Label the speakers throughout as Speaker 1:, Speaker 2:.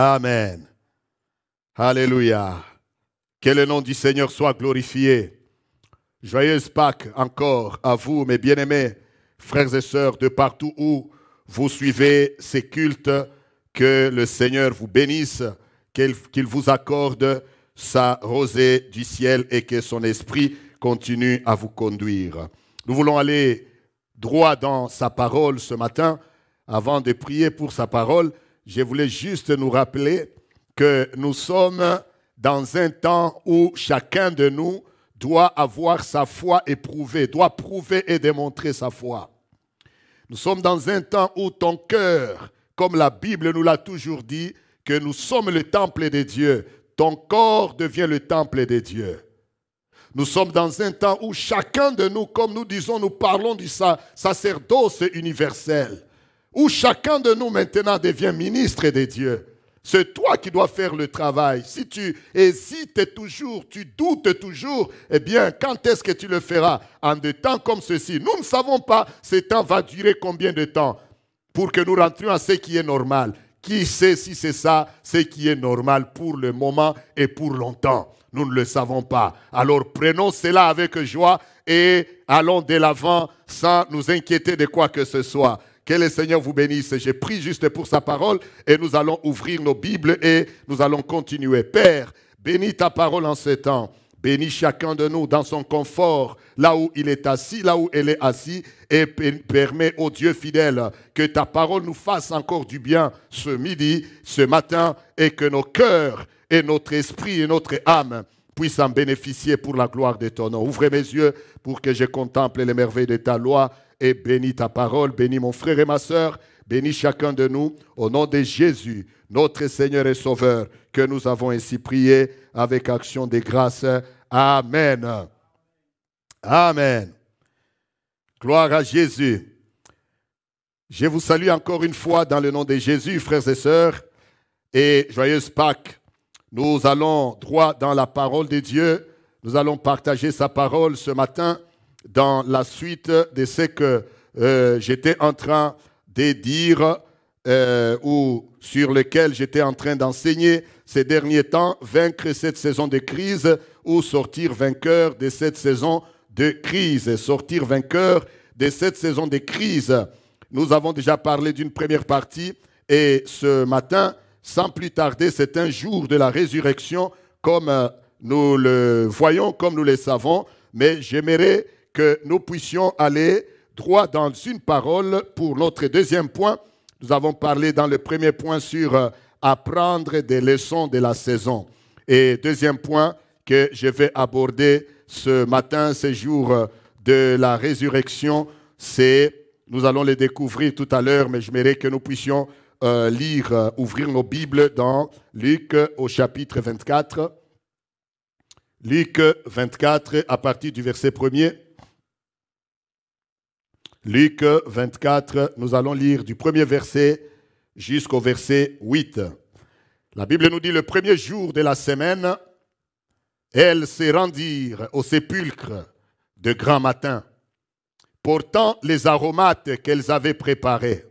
Speaker 1: Amen. Alléluia. Que le nom du Seigneur soit glorifié. Joyeuse Pâques encore à vous, mes bien-aimés, frères et sœurs, de partout où vous suivez ces cultes. Que le Seigneur vous bénisse, qu'il vous accorde sa rosée du ciel et que son esprit continue à vous conduire. Nous voulons aller droit dans sa parole ce matin. Avant de prier pour sa parole, je voulais juste nous rappeler que nous sommes dans un temps où chacun de nous doit avoir sa foi éprouvée, doit prouver et démontrer sa foi. Nous sommes dans un temps où ton cœur, comme la Bible nous l'a toujours dit, que nous sommes le temple de Dieu, ton corps devient le temple de Dieu. Nous sommes dans un temps où chacun de nous, comme nous disons, nous parlons du sacerdoce universel où chacun de nous maintenant devient ministre des dieux. C'est toi qui dois faire le travail. Si tu hésites toujours, tu doutes toujours, eh bien, quand est-ce que tu le feras En des temps comme ceci. Nous ne savons pas ce temps va durer combien de temps pour que nous rentrions à ce qui est normal. Qui sait si c'est ça, ce qui est normal pour le moment et pour longtemps Nous ne le savons pas. Alors prenons cela avec joie et allons de l'avant sans nous inquiéter de quoi que ce soit. Que le Seigneur vous bénisse. J'ai pris juste pour sa parole et nous allons ouvrir nos Bibles et nous allons continuer. Père, bénis ta parole en ce temps. Bénis chacun de nous dans son confort, là où il est assis, là où elle est assise, et permets au Dieu fidèle que ta parole nous fasse encore du bien ce midi, ce matin, et que nos cœurs et notre esprit et notre âme puissent en bénéficier pour la gloire de ton nom. Ouvrez mes yeux pour que je contemple les merveilles de ta loi et bénis ta parole, bénis mon frère et ma sœur, bénis chacun de nous au nom de Jésus, notre Seigneur et Sauveur, que nous avons ainsi prié avec action des grâces. Amen. Amen. Gloire à Jésus. Je vous salue encore une fois dans le nom de Jésus, frères et sœurs, et joyeuse Pâques. Nous allons droit dans la parole de Dieu. Nous allons partager sa parole ce matin dans la suite de ce que euh, j'étais en train de dire euh, ou sur lequel j'étais en train d'enseigner ces derniers temps, vaincre cette saison de crise ou sortir vainqueur de cette saison de crise. Sortir vainqueur de cette saison de crise. Nous avons déjà parlé d'une première partie et ce matin, sans plus tarder, c'est un jour de la résurrection comme euh, nous le voyons, comme nous le savons, mais j'aimerais que nous puissions aller droit dans une parole pour l'autre. Deuxième point, nous avons parlé dans le premier point sur euh, apprendre des leçons de la saison. Et deuxième point que je vais aborder ce matin, ce jour euh, de la résurrection, c'est, nous allons les découvrir tout à l'heure, mais j'aimerais que nous puissions euh, lire, ouvrir nos Bibles dans Luc au chapitre 24. Luc 24 à partir du verset premier. Luc 24, nous allons lire du premier verset jusqu'au verset 8. La Bible nous dit le premier jour de la semaine, elles se rendirent au sépulcre de grand matin, portant les aromates qu'elles avaient préparés.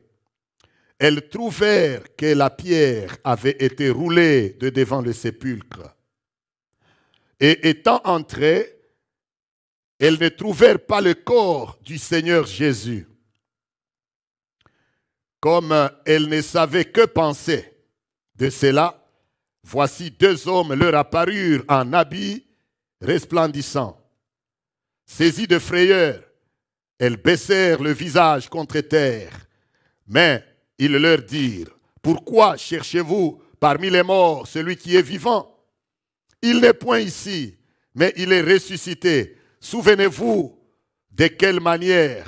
Speaker 1: Elles trouvèrent que la pierre avait été roulée de devant le sépulcre. Et étant entrées, elles ne trouvèrent pas le corps du Seigneur Jésus. Comme elles ne savaient que penser de cela, voici deux hommes leur apparurent en habits resplendissants. Saisies de frayeur, elles baissèrent le visage contre terre. Mais ils leur dirent, pourquoi cherchez-vous parmi les morts celui qui est vivant Il n'est point ici, mais il est ressuscité. Souvenez-vous de quelle manière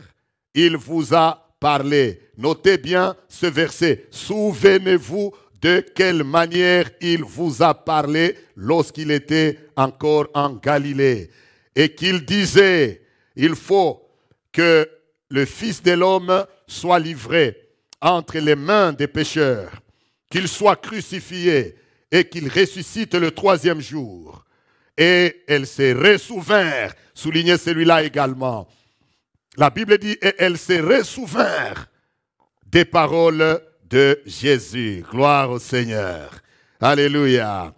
Speaker 1: il vous a parlé. Notez bien ce verset. Souvenez-vous de quelle manière il vous a parlé lorsqu'il était encore en Galilée. Et qu'il disait, il faut que le Fils de l'homme soit livré entre les mains des pécheurs, qu'il soit crucifié et qu'il ressuscite le troisième jour et elle s'est ressouvert. Soulignez celui-là également. La Bible dit, et elle s'est ressouvert des paroles de Jésus. Gloire au Seigneur. Alléluia.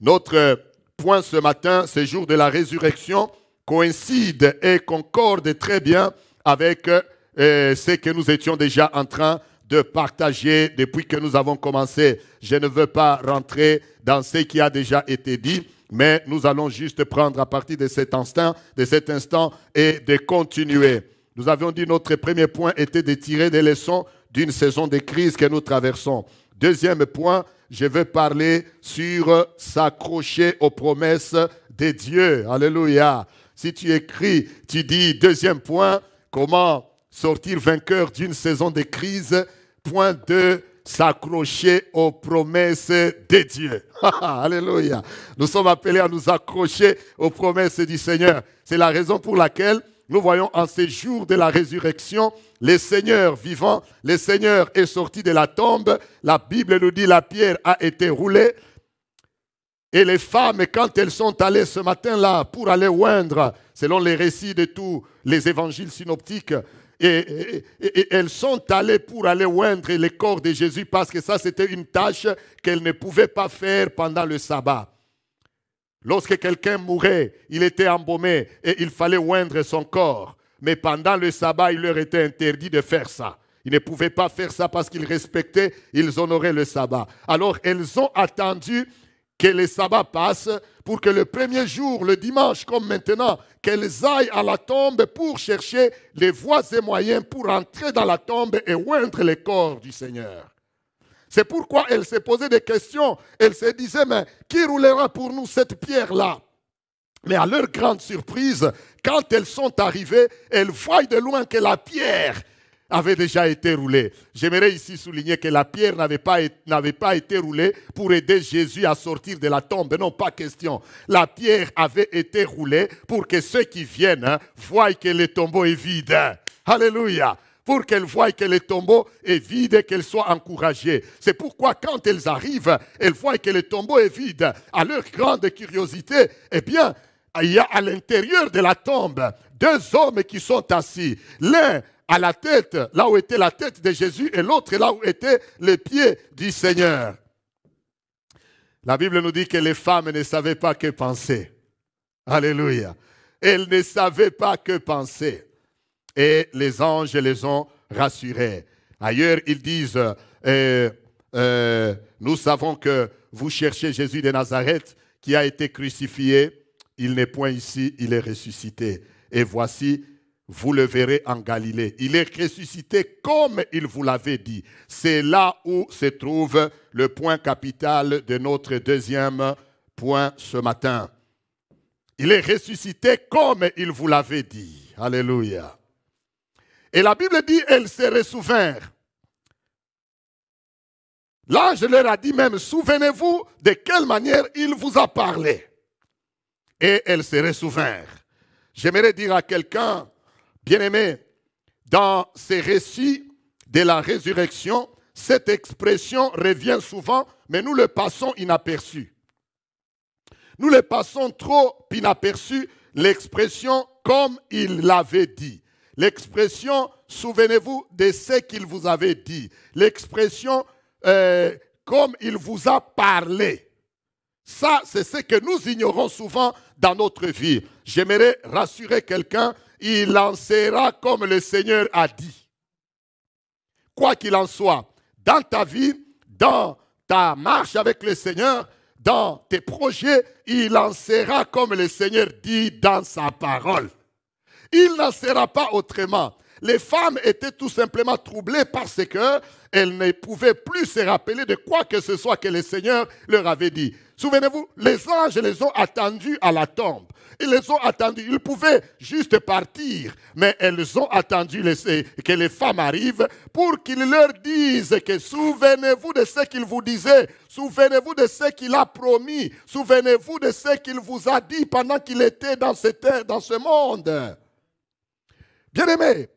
Speaker 1: Notre point ce matin, ce jour de la résurrection, coïncide et concorde très bien avec euh, ce que nous étions déjà en train de partager depuis que nous avons commencé. Je ne veux pas rentrer dans ce qui a déjà été dit, mais nous allons juste prendre à partir de cet instant, de cet instant et de continuer. Nous avions dit notre premier point était de tirer des leçons d'une saison de crise que nous traversons. Deuxième point, je veux parler sur s'accrocher aux promesses de Dieu. Alléluia. Si tu écris, tu dis, deuxième point, comment sortir vainqueur d'une saison de crise. Point deux s'accrocher aux promesses de Dieu. Alléluia. Nous sommes appelés à nous accrocher aux promesses du Seigneur. C'est la raison pour laquelle nous voyons en ces jours de la résurrection, les seigneurs vivants, le Seigneur est sorti de la tombe. La Bible nous dit la pierre a été roulée. Et les femmes, quand elles sont allées ce matin-là pour aller oindre, selon les récits de tous les évangiles synoptiques, et, elles sont allées pour aller oindre le corps de Jésus parce que ça, c'était une tâche qu'elles ne pouvaient pas faire pendant le sabbat. Lorsque quelqu'un mourait, il était embaumé et il fallait oindre son corps. Mais pendant le sabbat, il leur était interdit de faire ça. Ils ne pouvaient pas faire ça parce qu'ils respectaient, ils honoraient le sabbat. Alors elles ont attendu que les sabbats passent pour que le premier jour, le dimanche comme maintenant, qu'elles aillent à la tombe pour chercher les voies et moyens pour entrer dans la tombe et oindre les corps du Seigneur. C'est pourquoi elle se posaient des questions. Elle se disaient « mais qui roulera pour nous cette pierre-là Mais à leur grande surprise, quand elles sont arrivées, elles voient de loin que la pierre avait déjà été roulé. J'aimerais ici souligner que la pierre n'avait pas, n'avait pas été roulée pour aider Jésus à sortir de la tombe. Non, pas question. La pierre avait été roulée pour que ceux qui viennent hein, voient que le tombeau est vide. Alléluia pour qu'elles voient que le tombeau est vide et qu'elles soient encouragées. C'est pourquoi quand elles arrivent, elles voient que le tombeau est vide. À leur grande curiosité, eh bien, il y a à l'intérieur de la tombe deux hommes qui sont assis. L'un à la tête, là où était la tête de Jésus, et l'autre là où étaient les pieds du Seigneur. La Bible nous dit que les femmes ne savaient pas que penser. Alléluia. Elles ne savaient pas que penser. Et les anges les ont rassurés. Ailleurs, ils disent, euh, euh, nous savons que vous cherchez Jésus de Nazareth qui a été crucifié. Il n'est point ici, il est ressuscité. Et voici, vous le verrez en Galilée. Il est ressuscité comme il vous l'avait dit. C'est là où se trouve le point capital de notre deuxième point ce matin. Il est ressuscité comme il vous l'avait dit. Alléluia. Et la Bible dit, elle se Là, L'ange leur a dit même, souvenez-vous de quelle manière il vous a parlé. Et elle se souvenue. J'aimerais dire à quelqu'un, Bien-aimés, dans ces récits de la résurrection, cette expression revient souvent, mais nous le passons inaperçu. Nous le passons trop inaperçu, l'expression comme il l'avait dit. L'expression, souvenez-vous de ce qu'il vous avait dit. L'expression, euh, comme il vous a parlé. Ça, c'est ce que nous ignorons souvent dans notre vie. J'aimerais rassurer quelqu'un, il en sera comme le Seigneur a dit. Quoi qu'il en soit, dans ta vie, dans ta marche avec le Seigneur, dans tes projets, il en sera comme le Seigneur dit dans sa parole. Il n'en sera pas autrement les femmes étaient tout simplement troublées parce qu'elles ne pouvaient plus se rappeler de quoi que ce soit que le Seigneur leur avait dit. Souvenez-vous, les anges les ont attendus à la tombe. Ils les ont attendus. Ils pouvaient juste partir, mais elles ont attendu que les femmes arrivent pour qu'ils leur disent que souvenez-vous de ce qu'il vous disait, souvenez-vous de ce qu'il a promis, souvenez-vous de ce qu'il vous a dit pendant qu'il était dans, cette dans ce monde. Bien-aimés,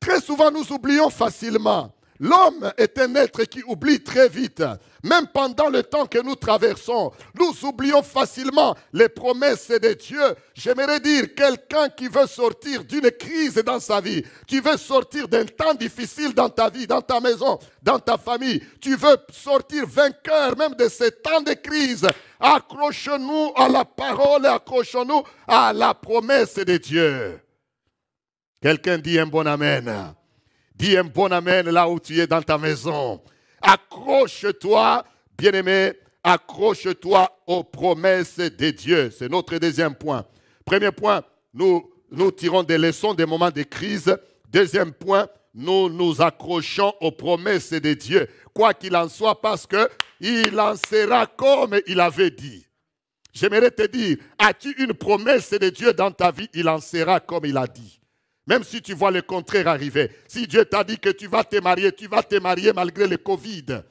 Speaker 1: Très souvent, nous oublions facilement. L'homme est un être qui oublie très vite. Même pendant le temps que nous traversons, nous oublions facilement les promesses de Dieu. J'aimerais dire, quelqu'un qui veut sortir d'une crise dans sa vie, qui veut sortir d'un temps difficile dans ta vie, dans ta maison, dans ta famille, tu veux sortir vainqueur même de ces temps de crise, accroche nous à la parole, accroche nous à la promesse de Dieu. Quelqu'un dit un bon amen. Dis un bon amen là où tu es dans ta maison. Accroche-toi, bien-aimé, accroche-toi aux promesses de Dieu. C'est notre deuxième point. Premier point, nous, nous tirons des leçons des moments de crise. Deuxième point, nous nous accrochons aux promesses de Dieu, quoi qu'il en soit, parce qu'il en sera comme il avait dit. J'aimerais te dire, as-tu une promesse de Dieu dans ta vie Il en sera comme il a dit. Même si tu vois le contraire arriver. Si Dieu t'a dit que tu vas te marier, tu vas te marier malgré le Covid.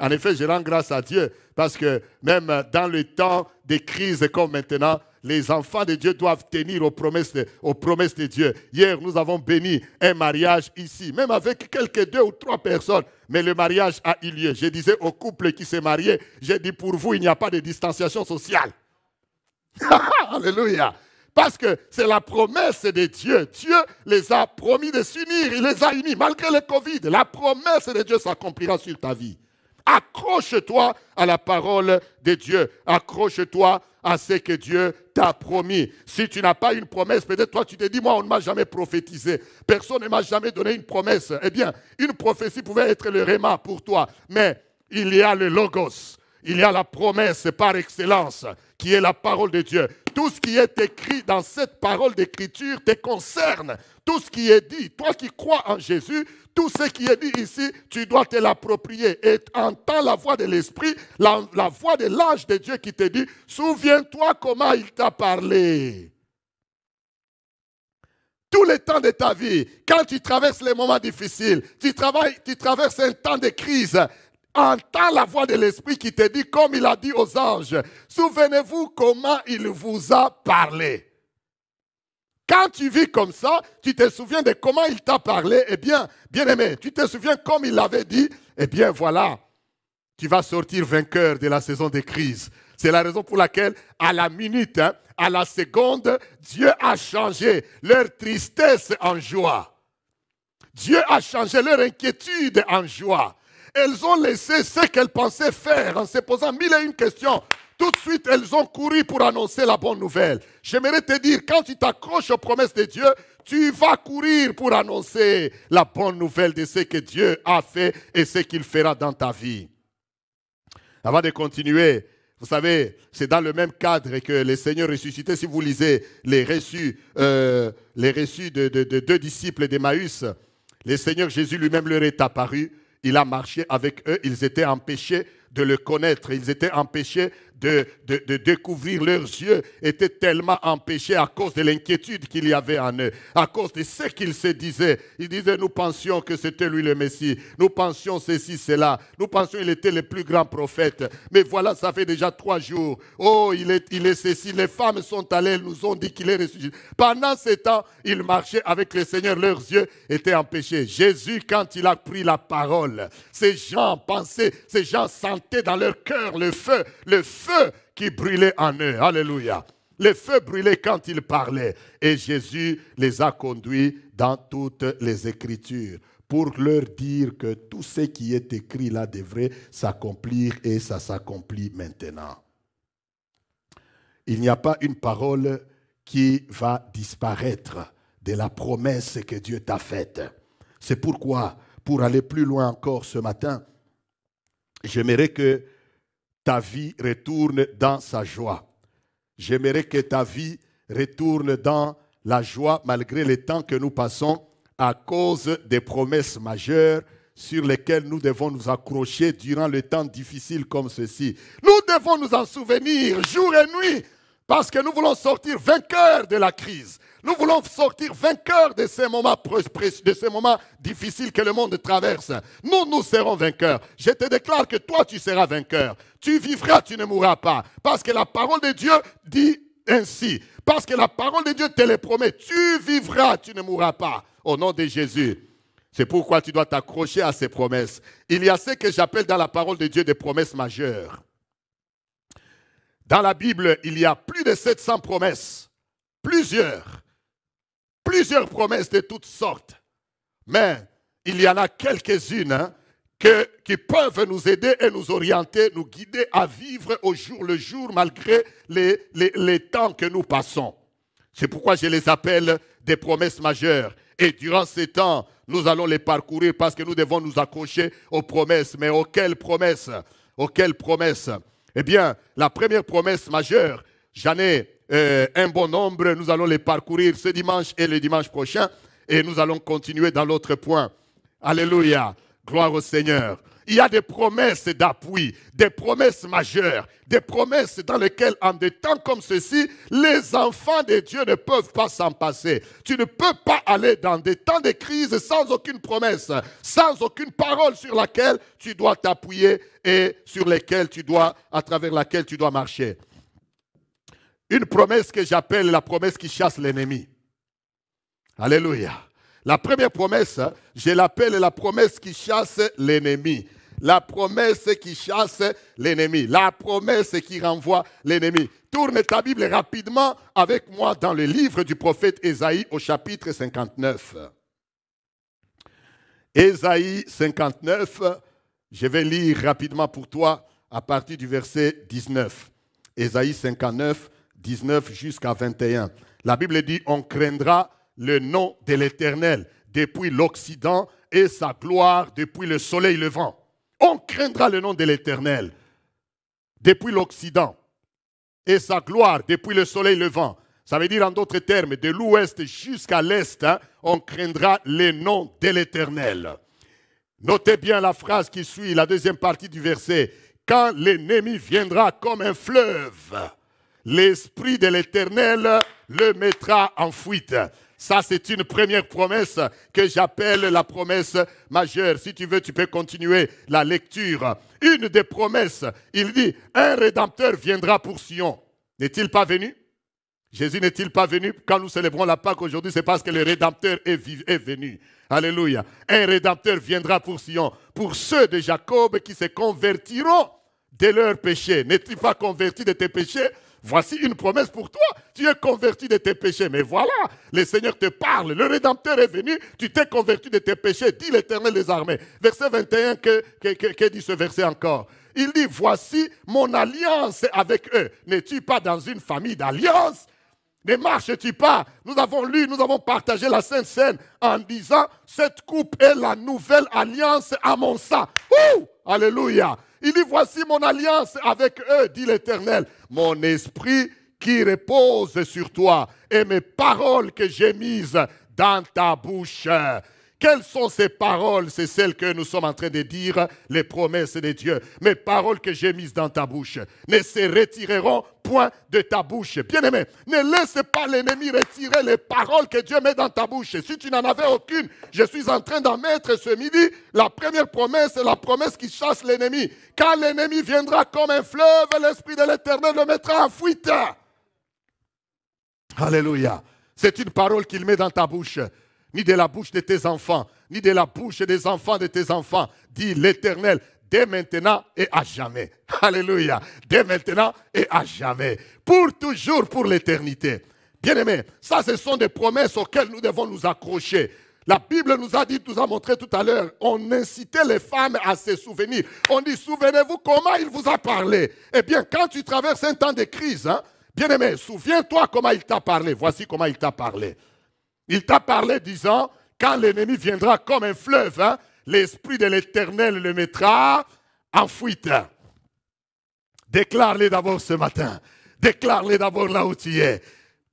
Speaker 1: En effet, je rends grâce à Dieu parce que même dans le temps des crises comme maintenant, les enfants de Dieu doivent tenir aux promesses de, aux promesses de Dieu. Hier, nous avons béni un mariage ici, même avec quelques deux ou trois personnes, mais le mariage a eu lieu. Je disais au couple qui se marié, j'ai dit pour vous, il n'y a pas de distanciation sociale. Alléluia. Parce que c'est la promesse de Dieu. Dieu les a promis de s'unir. Il les a unis malgré le Covid. La promesse de Dieu s'accomplira sur ta vie. Accroche-toi à la parole de Dieu. Accroche-toi à ce que Dieu t'a promis. Si tu n'as pas une promesse, peut-être toi tu te dis, moi on ne m'a jamais prophétisé. Personne ne m'a jamais donné une promesse. Eh bien, une prophétie pouvait être le réma pour toi. Mais il y a le logos. Il y a la promesse par excellence qui est la parole de Dieu. Tout ce qui est écrit dans cette parole d'écriture te concerne. Tout ce qui est dit, toi qui crois en Jésus, tout ce qui est dit ici, tu dois te l'approprier. Et entends la voix de l'Esprit, la, voix de l'âge de Dieu qui te dit, souviens-toi comment il t'a parlé tous les temps de ta vie, quand tu traverses les moments difficiles, tu, travailles, tu traverses un temps de crise, Entends la voix de l'Esprit qui te dit, comme il a dit aux anges, souvenez-vous comment il vous a parlé. Quand tu vis comme ça, tu te souviens de comment il t'a parlé. Eh bien, bien aimé, tu te souviens comme il l'avait dit. Eh bien, voilà, tu vas sortir vainqueur de la saison des crises. C'est la raison pour laquelle, à la minute, hein, à la seconde, Dieu a changé leur tristesse en joie. Dieu a changé leur inquiétude en joie. Elles ont laissé ce qu'elles pensaient faire en se posant mille et une questions. Tout de suite, elles ont couru pour annoncer la bonne nouvelle. J'aimerais te dire, quand tu t'accroches aux promesses de Dieu, tu vas courir pour annoncer la bonne nouvelle de ce que Dieu a fait et ce qu'il fera dans ta vie. Avant de continuer, vous savez, c'est dans le même cadre que les seigneurs ressuscités. Si vous lisez les reçus, euh, les reçus de, deux disciples d'Emmaüs, le Seigneur Jésus lui-même leur est apparu il a marché avec eux, ils étaient empêchés de le connaître, ils étaient empêchés de, découvrir leurs yeux étaient tellement empêchés à cause de l'inquiétude qu'il y avait en eux, à cause de ce qu'ils se disaient. Ils disaient, nous pensions que c'était lui le Messie, nous pensions ceci, cela, nous pensions qu'il était le plus grand prophète. Mais voilà, ça fait déjà trois jours. Oh, il est, il ceci. Les femmes sont allées, elles nous ont dit qu'il est ressuscité. Pendant ce temps, ils marchaient avec le Seigneur, leurs yeux étaient empêchés. Jésus, quand il a pris la parole, ces gens pensaient, ces gens sentaient dans leur cœur le feu, le feu qui brûlait en eux. Alléluia. les feux brûlaient quand ils parlaient. Et Jésus les a conduits dans toutes les Écritures pour leur dire que tout ce qui est écrit là devrait s'accomplir et ça s'accomplit maintenant. Il n'y a pas une parole qui va disparaître de la promesse que Dieu t'a faite. C'est pourquoi, pour aller plus loin encore ce matin, j'aimerais que ta vie retourne dans sa joie. J'aimerais que ta vie retourne dans la joie malgré le temps que nous passons à cause des promesses majeures sur lesquelles nous devons nous accrocher durant le temps difficile comme ceci. Nous devons nous en souvenir jour et nuit parce que nous voulons sortir vainqueurs de la crise. Nous voulons sortir vainqueurs de ces moments, de ces moments difficiles que le monde traverse. Nous, nous serons vainqueurs. Je te déclare que toi, tu seras vainqueur. Tu vivras, tu ne mourras pas. Parce que la parole de Dieu dit ainsi. Parce que la parole de Dieu te le promet. Tu vivras, tu ne mourras pas. Au nom de Jésus. C'est pourquoi tu dois t'accrocher à ces promesses. Il y a ce que j'appelle dans la parole de Dieu des promesses majeures. Dans la Bible, il y a plus de 700 promesses, plusieurs plusieurs promesses de toutes sortes. Mais il y en a quelques-unes hein, que, qui peuvent nous aider et nous orienter, nous guider à vivre au jour le jour malgré les, les, les temps que nous passons. C'est pourquoi je les appelle des promesses majeures. Et durant ces temps, nous allons les parcourir parce que nous devons nous accrocher aux promesses. Mais auxquelles promesses Auxquelles promesses Eh bien, la première promesse majeure, j'en ai euh, un bon nombre. Nous allons les parcourir ce dimanche et le dimanche prochain. Et nous allons continuer dans l'autre point. Alléluia. Gloire au Seigneur. Il y a des promesses d'appui, des promesses majeures, des promesses dans lesquelles, en des temps comme ceci, les enfants de Dieu ne peuvent pas s'en passer. Tu ne peux pas aller dans des temps de crise sans aucune promesse, sans aucune parole sur laquelle tu dois t'appuyer et sur lesquelles tu dois, à travers laquelle tu dois marcher. Une promesse que j'appelle la promesse qui chasse l'ennemi. Alléluia. La première promesse, je l'appelle la promesse qui chasse l'ennemi. La promesse qui chasse l'ennemi. La promesse qui renvoie l'ennemi. Tourne ta Bible rapidement avec moi dans le livre du prophète Ésaïe au chapitre 59. Ésaïe 59, je vais lire rapidement pour toi à partir du verset 19. Ésaïe 59, 19 jusqu'à 21. La Bible dit, on craindra le nom de l'Éternel depuis l'Occident et sa gloire depuis le soleil levant. On craindra le nom de l'Éternel depuis l'Occident et sa gloire depuis le soleil levant. Ça veut dire en d'autres termes, de l'ouest jusqu'à l'est, hein, on craindra le nom de l'Éternel. Notez bien la phrase qui suit, la deuxième partie du verset. Quand l'ennemi viendra comme un fleuve, l'Esprit de l'Éternel le mettra en fuite. Ça, c'est une première promesse que j'appelle la promesse majeure. Si tu veux, tu peux continuer la lecture. Une des promesses, il dit, un rédempteur viendra pour Sion. N'est-il pas venu Jésus n'est-il pas venu Quand nous célébrons la Pâque aujourd'hui, c'est parce que le Rédempteur est, venu. Alléluia. Un Rédempteur viendra pour Sion, pour ceux de Jacob qui se convertiront de leurs péchés. N'es-tu pas converti de tes péchés Voici une promesse pour toi. Tu es converti de tes péchés. Mais voilà, le Seigneur te parle. Le Rédempteur est venu. Tu t'es converti de tes péchés, dit l'Éternel des armées. Verset 21, que, que, que, que dit ce verset encore il dit, voici mon alliance avec eux. N'es-tu pas dans une famille d'alliance ne marches-tu pas Nous avons lu, nous avons partagé la Sainte Seine en disant, cette coupe est la nouvelle alliance à mon sang. Alléluia. Il dit, voici mon alliance avec eux, dit l'Éternel. Mon esprit qui repose sur toi et mes paroles que j'ai mises dans ta bouche. Quelles sont ces paroles C'est celles que nous sommes en train de dire, les promesses de Dieu. Mes paroles que j'ai mises dans ta bouche ne se retireront point de ta bouche. Bien-aimé, ne laisse pas l'ennemi retirer les paroles que Dieu met dans ta bouche. Si tu n'en avais aucune, je suis en train d'en mettre ce midi. La première promesse c'est la promesse qui chasse l'ennemi. Quand l'ennemi viendra comme un fleuve, l'Esprit de l'Éternel le mettra en fuite. Alléluia. C'est une parole qu'il met dans ta bouche ni de la bouche de tes enfants, ni de la bouche des enfants de tes enfants, dit l'Éternel, dès maintenant et à jamais. Alléluia. Dès maintenant et à jamais. Pour toujours, pour l'éternité. Bien-aimés, ça, ce sont des promesses auxquelles nous devons nous accrocher. La Bible nous a dit, nous a montré tout à l'heure, on incitait les femmes à se souvenir. On dit, souvenez-vous comment il vous a parlé. Eh bien, quand tu traverses un temps de crise, hein, bien-aimé, souviens-toi comment il t'a parlé. Voici comment il t'a parlé. Il t'a parlé disant, quand l'ennemi viendra comme un fleuve, hein, l'Esprit de l'Éternel le mettra en fuite. Déclare-les d'abord ce matin. Déclare-les d'abord là où tu es.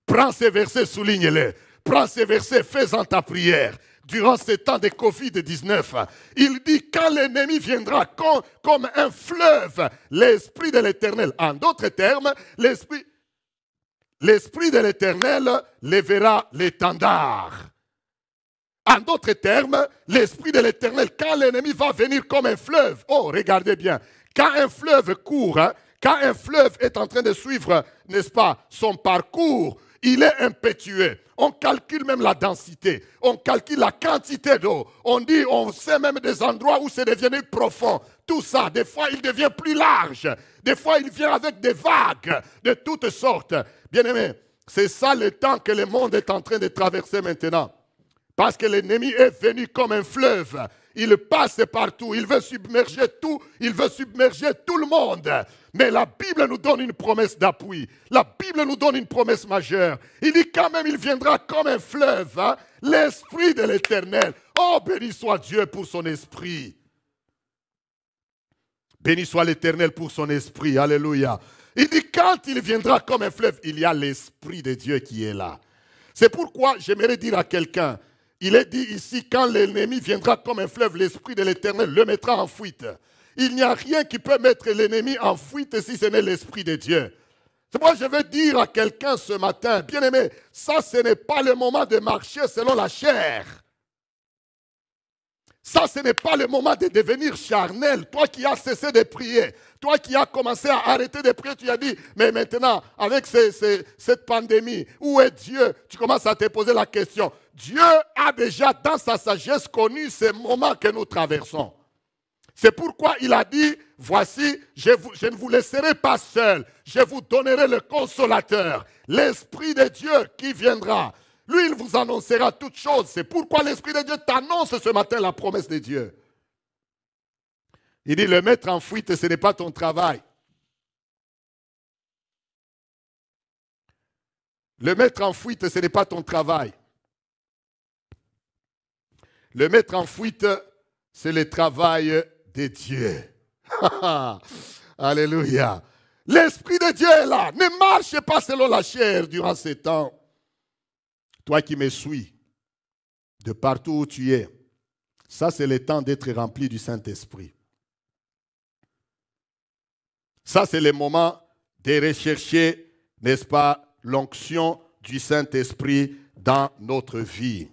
Speaker 1: Prends ces versets, souligne-les. Prends ces versets, fais-en ta prière. Durant ces temps de Covid-19, il dit quand l'ennemi viendra comme un fleuve, l'Esprit de l'Éternel. En d'autres termes, l'Esprit, l'Esprit de l'Éternel lèvera l'étendard. En d'autres termes, l'Esprit de l'Éternel, quand l'ennemi va venir comme un fleuve, oh, regardez bien, quand un fleuve court, hein, quand un fleuve est en train de suivre, n'est-ce pas, son parcours, il est impétueux. On calcule même la densité. On calcule la quantité d'eau. On dit, on sait même des endroits où c'est devenu profond. Tout ça, des fois, il devient plus large. Des fois, il vient avec des vagues de toutes sortes. Bien aimés c'est ça le temps que le monde est en train de traverser maintenant. Parce que l'ennemi est venu comme un fleuve il passe partout. Il veut submerger tout. Il veut submerger tout le monde. Mais la Bible nous donne une promesse d'appui. La Bible nous donne une promesse majeure. Il dit quand même, il viendra comme un fleuve, hein, l'Esprit de l'Éternel. Oh, béni soit Dieu pour son esprit. Béni soit l'Éternel pour son esprit. Alléluia. Il dit, quand il viendra comme un fleuve, il y a l'Esprit de Dieu qui est là. C'est pourquoi j'aimerais dire à quelqu'un, il est dit ici, quand l'ennemi viendra comme un fleuve, l'Esprit de l'Éternel le mettra en fuite. Il n'y a rien qui peut mettre l'ennemi en fuite si ce n'est l'Esprit de Dieu. C'est je veux dire à quelqu'un ce matin, bien aimé, ça ce n'est pas le moment de marcher selon la chair. Ça ce n'est pas le moment de devenir charnel. Toi qui as cessé de prier, toi qui as commencé à arrêter de prier, tu as dit, mais maintenant, avec cette pandémie, où est Dieu Tu commences à te poser la question, Dieu a déjà dans sa sagesse connu ces moments que nous traversons. C'est pourquoi il a dit, voici, je, je, ne vous laisserai pas seul, je vous donnerai le consolateur, l'Esprit de Dieu qui viendra. Lui, il vous annoncera toutes choses. C'est pourquoi l'Esprit de Dieu t'annonce ce matin la promesse de Dieu. Il dit, le mettre en fuite, ce n'est pas ton travail. Le mettre en fuite, ce n'est pas ton travail. Le mettre en fuite, c'est le travail de Dieu. Alléluia. L'Esprit de Dieu est là. Ne marche pas selon la chair durant ces temps. Toi qui me suis, de partout où tu es, ça c'est le temps d'être rempli du Saint-Esprit. Ça c'est le moment de rechercher, n'est-ce pas, l'onction du Saint-Esprit dans notre vie.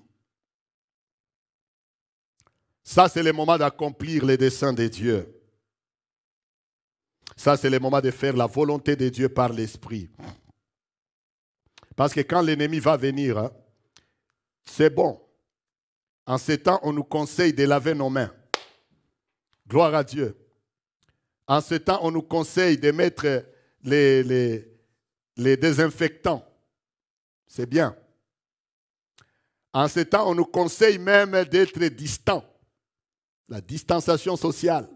Speaker 1: Ça, c'est le moment d'accomplir les desseins de Dieu. Ça, c'est le moment de faire la volonté de Dieu par l'Esprit. Parce que quand l'ennemi va venir, hein, c'est bon. En ce temps, on nous conseille de laver nos mains. Gloire à Dieu. En ce temps, on nous conseille de mettre les, les désinfectants. C'est bien. En ce temps, on nous conseille même d'être distant la distanciation sociale.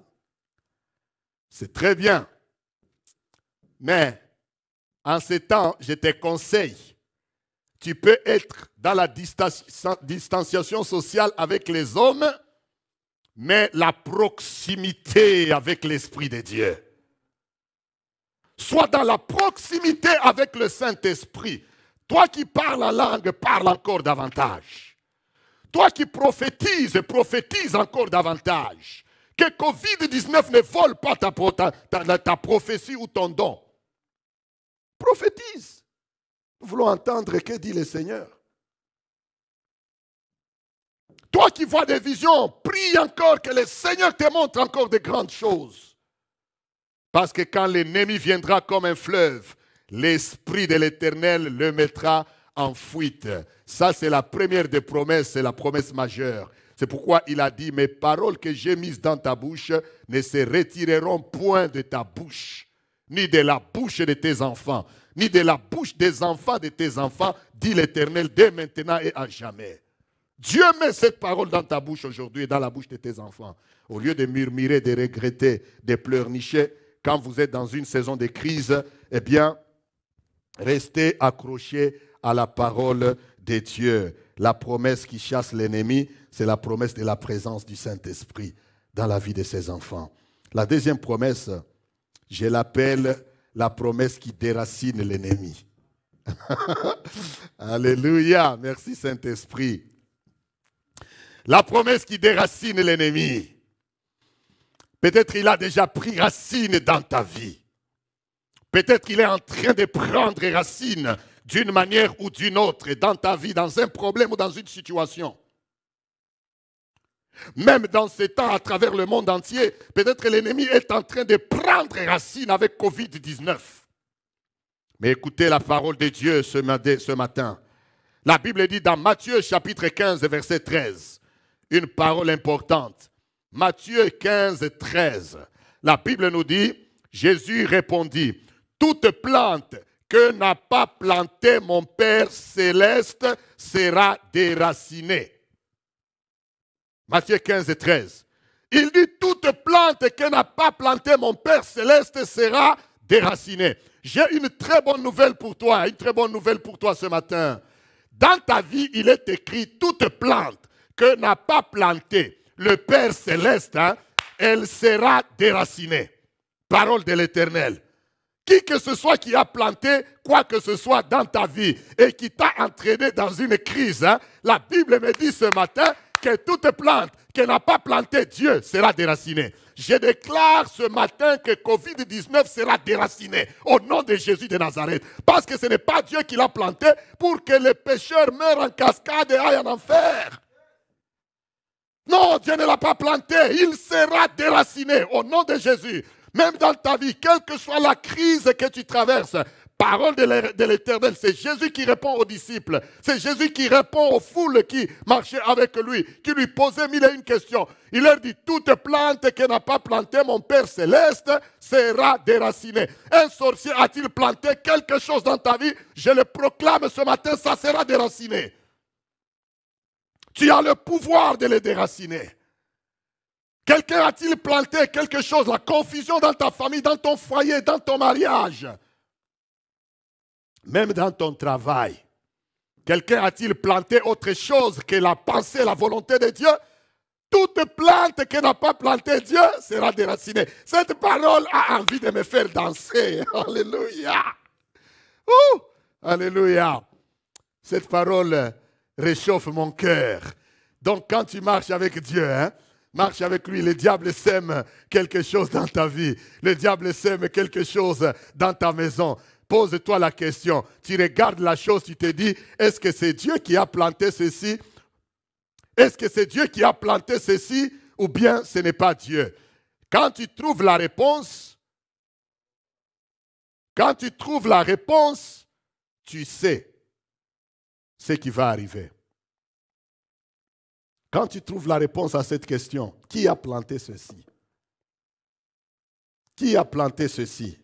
Speaker 1: C'est très bien. Mais en ces temps, je te conseille, tu peux être dans la distanciation sociale avec les hommes, mais la proximité avec l'Esprit de Dieu. Sois dans la proximité avec le Saint-Esprit. Toi qui parles la langue, parle encore davantage. Toi qui prophétises et encore davantage. Que Covid-19 ne vole pas ta, prophétie ou ton don. Prophétise. Nous voulons entendre que dit le Seigneur. Toi qui vois des visions, prie encore que le Seigneur te montre encore de grandes choses. Parce que quand l'ennemi viendra comme un fleuve, l'Esprit de l'Éternel le mettra en fuite. Ça, c'est la première des promesses, c'est la promesse majeure. C'est pourquoi il a dit, mes paroles que j'ai mises dans ta bouche ne se retireront point de ta bouche, ni de la bouche de tes enfants, ni de la bouche des enfants de tes enfants, dit l'Éternel, dès maintenant et à jamais. Dieu met cette parole dans ta bouche aujourd'hui et dans la bouche de tes enfants. Au lieu de murmurer, de regretter, de pleurnicher, quand vous êtes dans une saison de crise, eh bien, restez accrochés à la parole de Dieu, La promesse qui chasse l'ennemi, c'est la promesse de la présence du Saint-Esprit dans la vie de ses enfants. La deuxième promesse, je l'appelle la promesse qui déracine l'ennemi. Alléluia, merci Saint-Esprit. La promesse qui déracine l'ennemi. Peut-être il a déjà pris racine dans ta vie. Peut-être il est en train de prendre racine d'une manière ou d'une autre, dans ta vie, dans un problème ou dans une situation. Même dans ces temps, à travers le monde entier, peut-être l'ennemi est en train de prendre racine avec Covid-19. Mais écoutez la parole de Dieu ce matin. La Bible dit dans Matthieu chapitre 15, verset 13, une parole importante. Matthieu 15, 13. La Bible nous dit, Jésus répondit, toute plante que n'a pas planté mon Père céleste sera déraciné. Matthieu 15 et 13. Il dit, toute plante que n'a pas planté mon Père céleste sera déracinée. J'ai une très bonne nouvelle pour toi, une très bonne nouvelle pour toi ce matin. Dans ta vie, il est écrit, toute plante que n'a pas planté le Père céleste, hein, elle sera déracinée. Parole de l'Éternel qui que ce soit qui a planté quoi que ce soit dans ta vie et qui t'a entraîné dans une crise, hein, la Bible me dit ce matin que toute plante qui n'a pas planté Dieu sera déracinée. Je déclare ce matin que Covid-19 sera déraciné au nom de Jésus de Nazareth. Parce que ce n'est pas Dieu qui l'a planté pour que les pécheurs meurent en cascade et aillent en enfer. Non, Dieu ne l'a pas planté. Il sera déraciné au nom de Jésus. Même dans ta vie, quelle que soit la crise que tu traverses, parole de l'Éternel, c'est Jésus qui répond aux disciples, c'est Jésus qui répond aux foules qui marchaient avec lui, qui lui posaient mille et une questions. Il leur dit, toute plante que n'a pas planté mon Père céleste sera déracinée. Un sorcier a-t-il planté quelque chose dans ta vie Je le proclame ce matin, ça sera déraciné. Tu as le pouvoir de les déraciner. Quelqu'un a-t-il planté quelque chose, la confusion dans ta famille, dans ton foyer, dans ton mariage, même dans ton travail Quelqu'un a-t-il planté autre chose que la pensée, la volonté de Dieu Toute plante qui n'a pas planté Dieu sera déracinée. Cette parole a envie de me faire danser. Alléluia. alléluia. Cette parole réchauffe mon cœur. Donc quand tu marches avec Dieu, hein, Marche avec lui. Le diable sème quelque chose dans ta vie. Le diable sème quelque chose dans ta maison. Pose-toi la question. Tu regardes la chose, tu te dis, est-ce que c'est Dieu qui a planté ceci Est-ce que c'est Dieu qui a planté ceci Ou bien ce n'est pas Dieu Quand tu trouves la réponse, quand tu trouves la réponse, tu sais ce qui va arriver. Quand tu trouves la réponse à cette question, qui a planté ceci Qui a planté ceci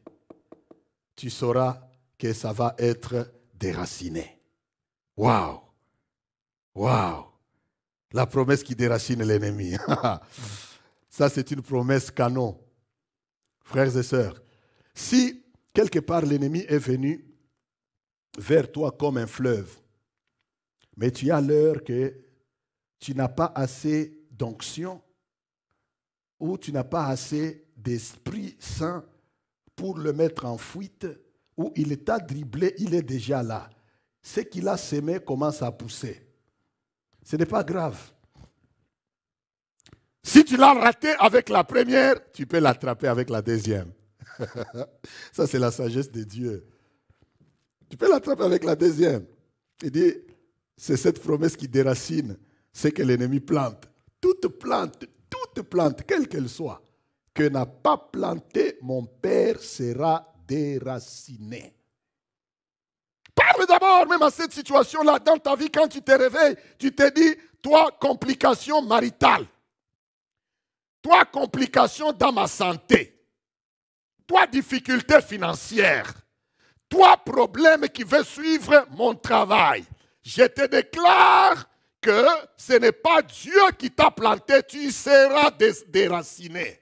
Speaker 1: Tu sauras que ça va être déraciné. Waouh Waouh La promesse qui déracine l'ennemi. ça, c'est une promesse canon. Frères et sœurs, si quelque part l'ennemi est venu vers toi comme un fleuve, mais tu as l'heure que tu n'as pas assez d'onction ou tu n'as pas assez d'Esprit Saint pour le mettre en fuite, ou il t'a dribblé, il est déjà là. Ce qu'il a semé commence à pousser. Ce n'est pas grave. Si tu l'as raté avec la première, tu peux l'attraper avec la deuxième. Ça, c'est la sagesse de Dieu. Tu peux l'attraper avec la deuxième. Il dit, c'est cette promesse qui déracine c'est que l'ennemi plante. Toute plante, toute plante, quelle qu'elle soit, que n'a pas planté mon Père sera déraciné. Parle d'abord même à cette situation-là dans ta vie quand tu te réveilles. Tu te dis, toi, complication maritale. Toi, complication dans ma santé. Toi, difficulté financière. Toi, problème qui veut suivre mon travail. Je te déclare que ce n'est pas Dieu qui t'a planté, tu seras déraciné.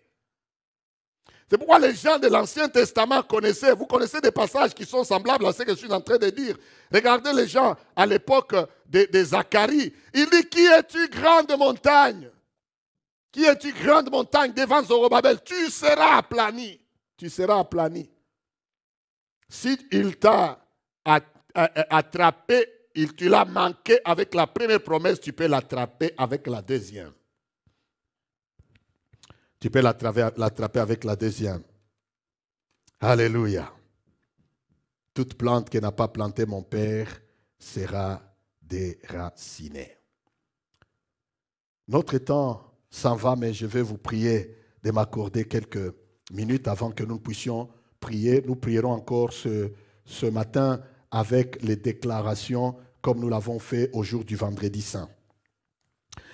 Speaker 1: C'est pourquoi les gens de l'Ancien Testament connaissaient, vous connaissez des passages qui sont semblables à ce que je suis en train de dire. Regardez les gens à l'époque de, Zacharie. Il dit, qui es-tu grande montagne Qui es-tu grande montagne devant Zorobabel Tu seras aplani. Tu seras aplani. Si il t'a attrapé il, tu l'as manqué avec la première promesse, tu peux l'attraper avec la deuxième. Tu peux l'attraper avec la deuxième. Alléluia. Toute plante qui n'a pas planté mon Père sera déracinée. Notre temps s'en va, mais je vais vous prier de m'accorder quelques minutes avant que nous puissions prier. Nous prierons encore ce, ce matin avec les déclarations comme nous l'avons fait au jour du vendredi saint.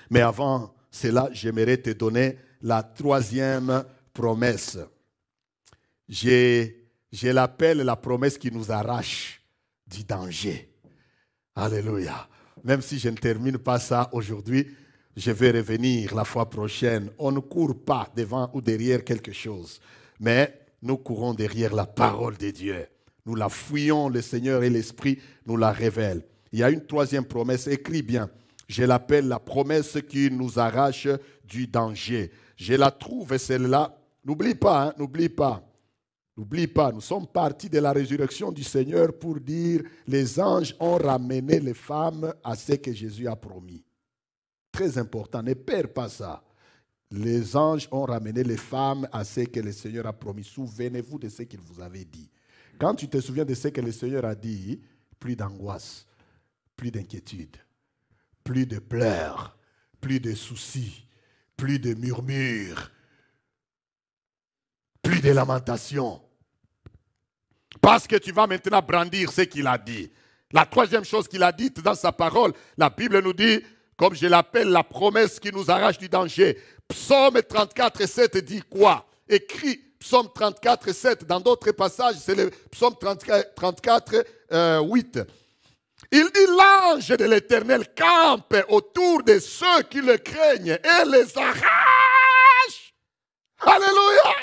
Speaker 1: Mais avant cela, j'aimerais te donner la troisième promesse. J'ai, je l'appelle la promesse qui nous arrache du danger. Alléluia. Même si je ne termine pas ça aujourd'hui, je vais revenir la fois prochaine. On ne court pas devant ou derrière quelque chose, mais nous courons derrière la parole de Dieu. Nous la fuyons, le Seigneur et l'Esprit nous la révèlent. Il y a une troisième promesse, écris bien. Je l'appelle la promesse qui nous arrache du danger. Je la trouve, celle-là. N'oublie pas, hein, n'oublie pas. N'oublie pas, nous sommes partis de la résurrection du Seigneur pour dire les anges ont ramené les femmes à ce que Jésus a promis. Très important, ne perds pas ça. Les anges ont ramené les femmes à ce que le Seigneur a promis. Souvenez-vous de ce qu'il vous avait dit. Quand tu te souviens de ce que le Seigneur a dit, plus d'angoisse plus d'inquiétude, plus de pleurs, plus de soucis, plus de murmures, plus de lamentations. Parce que tu vas maintenant brandir ce qu'il a dit. La troisième chose qu'il a dite dans sa parole, la Bible nous dit, comme je l'appelle, la promesse qui nous arrache du danger. Psaume 34 7 dit quoi Écrit Psaume 34 7. Dans d'autres passages, c'est le psaume 34, 8. Il dit l'ange de l'Éternel campe autour de ceux qui le craignent et les arrache. Alléluia.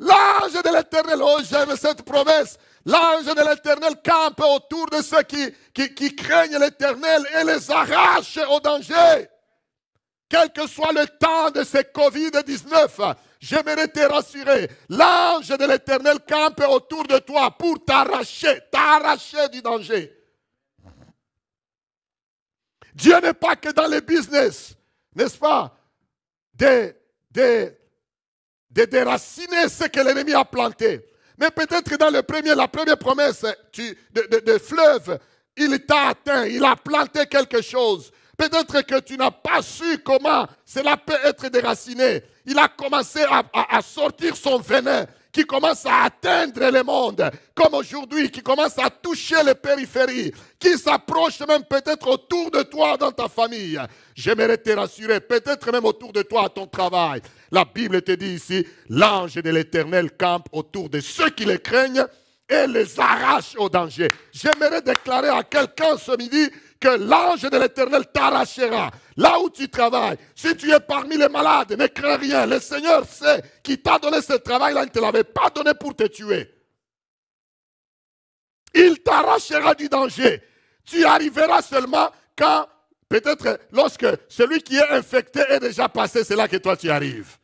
Speaker 1: L'ange de l'Éternel, oh j'aime cette promesse. L'ange de l'Éternel campe autour de ceux qui, qui, craignent l'Éternel et les arrache au danger. Quel que soit le temps de ce Covid-19, j'aimerais te rassurer. L'ange de l'Éternel campe autour de toi pour t'arracher, t'arracher du danger. Dieu n'est pas que dans le business, n'est-ce pas, de, déraciner ce que l'ennemi a planté. Mais peut-être dans le premier, la première promesse de, fleuve, il t'a atteint, il a planté quelque chose. Peut-être que tu n'as pas su comment cela peut être déraciné. Il a commencé à, à sortir son venin qui commence à atteindre le monde, comme aujourd'hui, qui commence à toucher les périphéries, qui s'approche même peut-être autour de toi dans ta famille. J'aimerais te rassurer, peut-être même autour de toi à ton travail. La Bible te dit ici, l'ange de l'Éternel campe autour de ceux qui le craignent et les arrache au danger. J'aimerais déclarer à quelqu'un ce midi, que l'ange de l'Éternel t'arrachera là où tu travailles. Si tu es parmi les malades, ne crains rien. Le Seigneur sait qui t'a donné ce travail-là, il ne te l'avait pas donné pour te tuer. Il t'arrachera du danger. Tu arriveras seulement quand, peut-être lorsque celui qui est infecté est déjà passé, c'est là que toi tu arrives.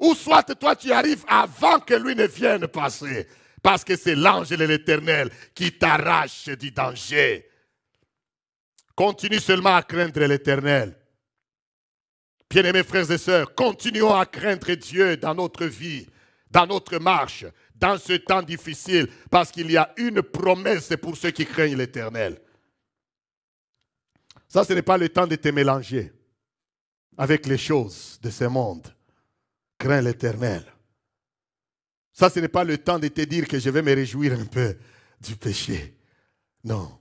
Speaker 1: Ou soit toi tu arrives avant que lui ne vienne passer. Parce que c'est l'ange de l'éternel qui t'arrache du danger. Continue seulement à craindre l'Éternel. Bien-aimés frères et sœurs, continuons à craindre Dieu dans notre vie, dans notre marche, dans ce temps difficile, parce qu'il y a une promesse pour ceux qui craignent l'Éternel. Ça, ce n'est pas le temps de te mélanger avec les choses de ce monde. Crains l'Éternel. Ça, ce n'est pas le temps de te dire que je vais me réjouir un peu du péché. Non.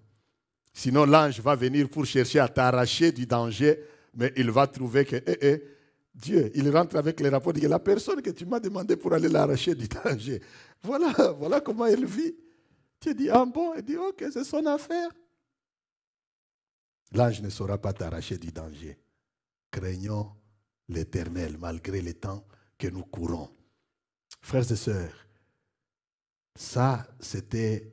Speaker 1: Sinon, l'ange va venir pour chercher à t'arracher du danger, mais il va trouver que eh, eh, Dieu, il rentre avec les rapports, il dit, la personne que tu m'as demandé pour aller l'arracher du danger, voilà, voilà comment elle vit. Tu dis, ah bon, Elle dit, ok, c'est son affaire. L'ange ne saura pas t'arracher du danger. Craignons l'éternel malgré les temps que nous courons. Frères et sœurs, ça, c'était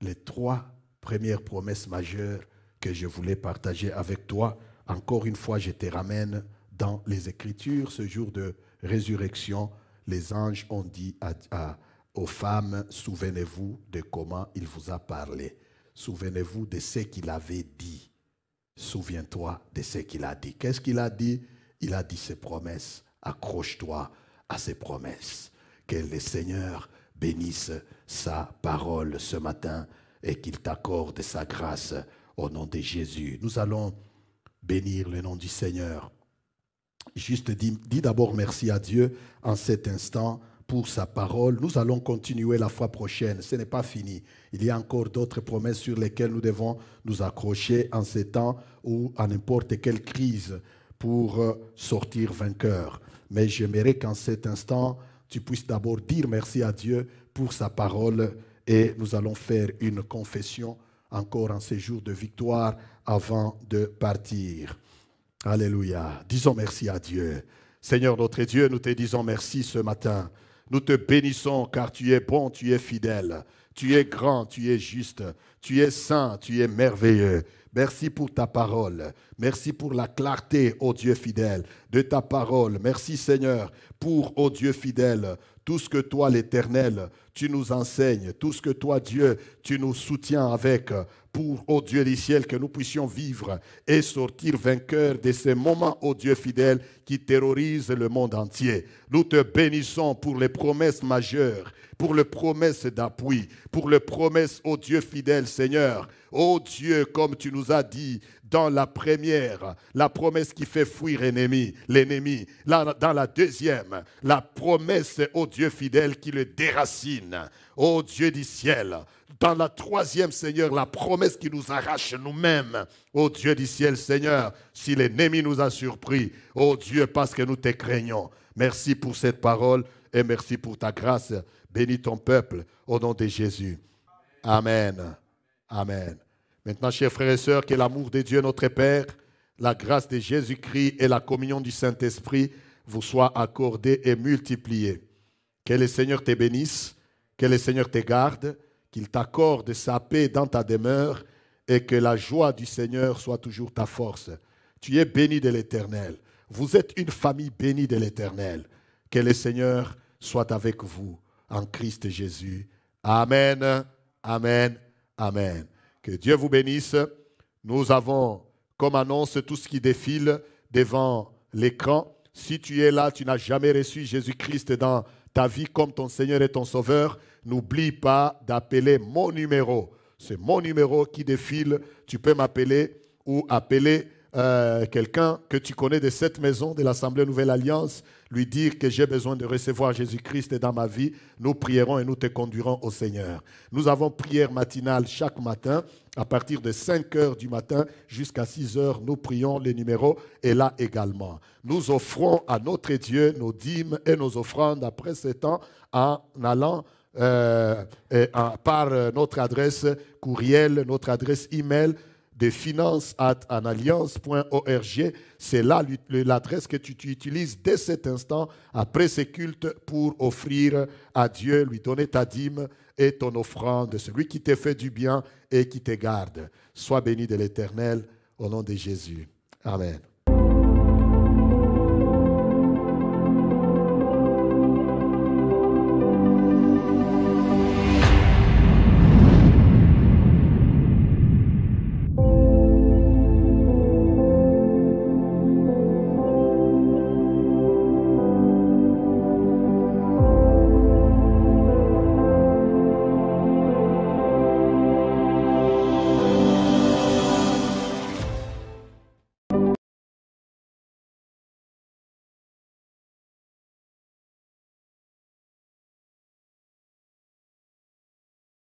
Speaker 1: les trois Première promesse majeure que je voulais partager avec toi. Encore une fois, je te ramène dans les Écritures. Ce jour de résurrection, les anges ont dit aux femmes, souvenez-vous de comment il vous a parlé. Souvenez-vous de ce qu'il avait dit. Souviens-toi de ce qu'il a dit. Qu'est-ce qu'il a dit Il a dit ses promesses. Accroche-toi à ses promesses. Que le Seigneur bénisse sa parole ce matin et qu'il t'accorde sa grâce au nom de Jésus. Nous allons bénir le nom du Seigneur. Juste dis, d'abord merci à Dieu en cet instant pour sa parole. Nous allons continuer la fois prochaine. Ce n'est pas fini. Il y a encore d'autres promesses sur lesquelles nous devons nous accrocher en ces temps ou à n'importe quelle crise pour euh, sortir vainqueur. Mais j'aimerais qu'en cet instant, tu puisses d'abord dire merci à Dieu pour sa parole et nous allons faire une confession encore en ces jours de victoire avant de partir. Alléluia. Disons merci à Dieu. Seigneur notre Dieu, nous te disons merci ce matin. Nous te bénissons car tu es bon, tu es fidèle, tu es grand, tu es juste, tu es saint, tu es merveilleux. Merci pour ta parole. Merci pour la clarté, ô Dieu fidèle, de ta parole. Merci Seigneur pour, ô Dieu fidèle, tout ce que toi, l'Éternel, tu nous enseignes, tout ce que toi, Dieu, tu nous soutiens avec pour, ô Dieu du ciel, que nous puissions vivre et sortir vainqueurs de ces moments, ô Dieu fidèle, qui terrorisent le monde entier. Nous te bénissons pour les promesses majeures, pour les promesses d'appui, pour les promesses, ô Dieu fidèle, Seigneur. Ô Dieu, comme tu nous as dit dans la première, la promesse qui fait fuir l'ennemi, l'ennemi. Dans la deuxième, la promesse, ô Dieu fidèle, qui le déracine. Ô Dieu du ciel, dans la troisième, Seigneur, la promesse qui nous arrache nous-mêmes. Ô Dieu du ciel, Seigneur, si l'ennemi nous a surpris, ô Dieu, parce que nous te craignons. Merci pour cette parole et merci pour ta grâce. Bénis ton peuple au nom de Jésus. Amen. Amen. Maintenant, chers frères et sœurs, que l'amour de Dieu notre Père, la grâce de Jésus-Christ et la communion du Saint-Esprit vous soient accordées et multipliées. Que le Seigneur te bénisse, que le Seigneur te garde qu'il t'accorde sa paix dans ta demeure et que la joie du Seigneur soit toujours ta force. Tu es béni de l'Éternel. Vous êtes une famille bénie de l'Éternel. Que le Seigneur soit avec vous en Christ Jésus. Amen, amen, amen. Que Dieu vous bénisse. Nous avons comme annonce tout ce qui défile devant l'écran. Si tu es là, tu n'as jamais reçu Jésus-Christ dans ta vie comme ton Seigneur et ton Sauveur, n'oublie pas d'appeler mon numéro. C'est mon numéro qui défile. Tu peux m'appeler ou appeler euh, quelqu'un que tu connais de cette maison, de l'Assemblée Nouvelle Alliance, lui dire que j'ai besoin de recevoir Jésus-Christ dans ma vie, nous prierons et nous te conduirons au Seigneur. Nous avons prière matinale chaque matin. À partir de 5 heures du matin jusqu'à 6 heures, nous prions les numéros et là également. Nous offrons à notre Dieu nos dîmes et nos offrandes après ce temps en allant euh, par euh, notre adresse courriel, notre adresse email de finances C'est là l'adresse que tu, utilises dès cet instant après ce culte pour offrir à Dieu, lui donner ta dîme et ton offrande, celui qui te fait du bien et qui te garde. Sois béni de l'Éternel au nom de Jésus. Amen.